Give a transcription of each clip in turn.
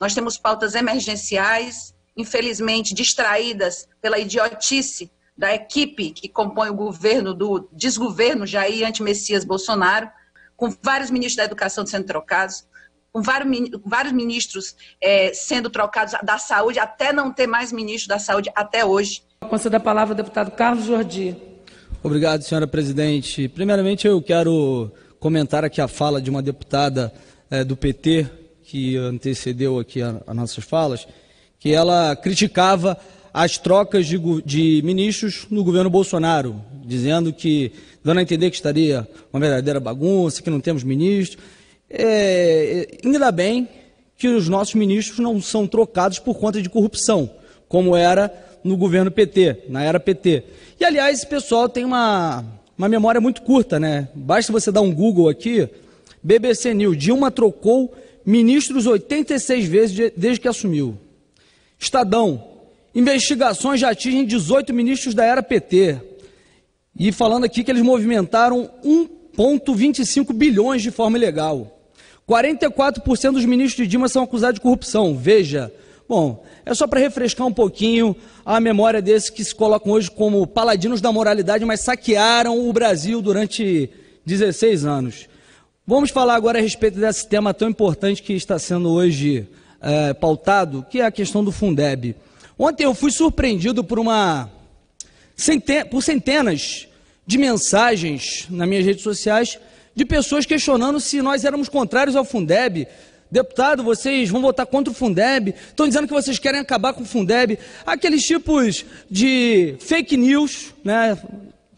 Nós temos pautas emergenciais, infelizmente distraídas pela idiotice da equipe que compõe o governo do desgoverno Jair anti-Messias Bolsonaro, com vários ministros da educação sendo trocados, com vários ministros é, sendo trocados da saúde, até não ter mais ministro da saúde até hoje. Concedo a palavra ao deputado Carlos Jordi. Obrigado, senhora presidente. Primeiramente, eu quero comentar aqui a fala de uma deputada é, do PT, que antecedeu aqui as nossas falas, que ela criticava as trocas de, de, ministros no governo Bolsonaro, dizendo que, dando a entender que estaria uma verdadeira bagunça, que não temos ministros. É, é, ainda bem que os nossos ministros não são trocados por conta de corrupção, como era no governo PT, na era PT. E, aliás, esse pessoal tem uma, uma memória muito curta, né? Basta você dar um Google aqui, BBC News, Dilma trocou ministros 86 vezes desde que assumiu. Estadão, investigações já atingem 18 ministros da era PT. E falando aqui que eles movimentaram 1,25 bilhões de forma ilegal. 44% dos ministros de Dilma são acusados de corrupção. Veja. Bom, é só para refrescar um pouquinho a memória desses que se colocam hoje como paladinos da moralidade, mas saquearam o Brasil durante 16 anos. Vamos falar agora a respeito desse tema tão importante que está sendo hoje é, pautado, que é a questão do Fundeb. Ontem eu fui surpreendido por uma por centenas de mensagens nas minhas redes sociais de pessoas questionando se nós éramos contrários ao Fundeb. Deputado, vocês vão votar contra o Fundeb? Estão dizendo que vocês querem acabar com o Fundeb? Aqueles tipos de fake news, né?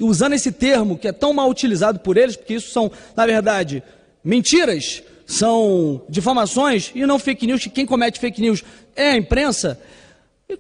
Usando esse termo que é tão mal utilizado por eles, porque isso são, na verdade, mentiras, são difamações e não fake news, que quem comete fake news é a imprensa,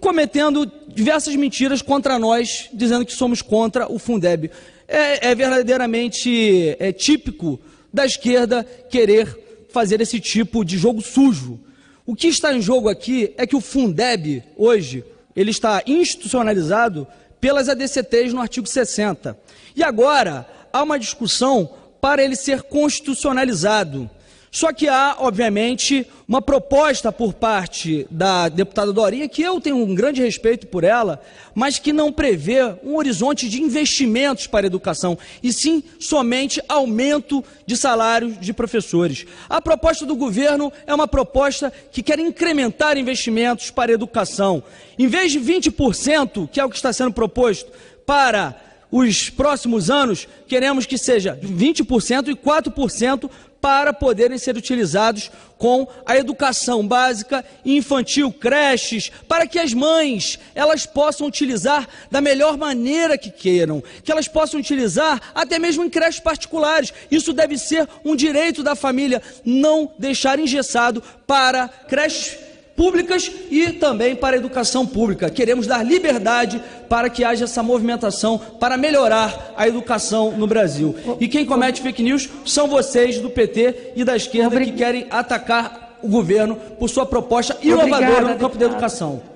cometendo diversas mentiras contra nós, dizendo que somos contra o Fundeb. É, é verdadeiramente é típico da esquerda querer fazer esse tipo de jogo sujo. O que está em jogo aqui é que o Fundeb, hoje, ele está institucionalizado pelas ADCTs no artigo 60. E agora há uma discussão para ele ser constitucionalizado. Só que há, obviamente, uma proposta por parte da deputada Dorinha, que eu tenho um grande respeito por ela, mas que não prevê um horizonte de investimentos para a educação, e sim somente aumento de salários de professores. A proposta do governo é uma proposta que quer incrementar investimentos para a educação. Em vez de 20%, que é o que está sendo proposto para os próximos anos, queremos que seja 20% e 4% para poderem ser utilizados com a educação básica, infantil, creches, para que as mães elas possam utilizar da melhor maneira que queiram, que elas possam utilizar até mesmo em creches particulares. Isso deve ser um direito da família, não deixar engessado para creches públicas e também para a educação pública. Queremos dar liberdade para que haja essa movimentação para melhorar a educação no Brasil. E quem comete fake news são vocês do PT e da esquerda que querem atacar o governo por sua proposta inovadora no campo da educação.